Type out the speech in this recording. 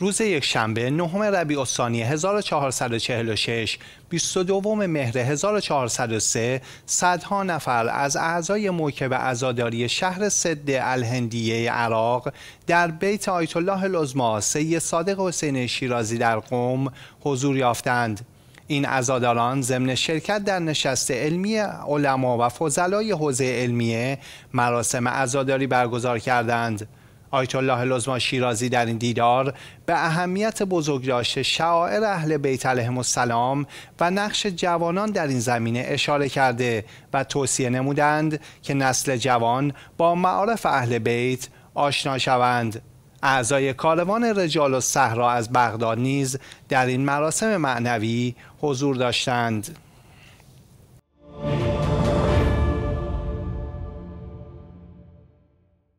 روز یک شنبه نهم ربیع الثانی 1446 22 مهر 1403 صدها نفر از اعضای موکب عزاداری شهر سد الهندیه عراق در بیت آیت الله العظما سید صادق حسین شیرازی در قم حضور یافتند این عزاداران ضمن شرکت در نشست علمی علما و فضلای حوزه علمیه مراسم عزاداری برگزار کردند آیت الله لزما شیرازی در این دیدار به اهمیت بزرگداشت شعائر اهل بیت علیهم السلام و نقش جوانان در این زمینه اشاره کرده و توصیه نمودند که نسل جوان با معارف اهل بیت آشنا شوند اعضای کاروان رجال و صحرا از بغداد نیز در این مراسم معنوی حضور داشتند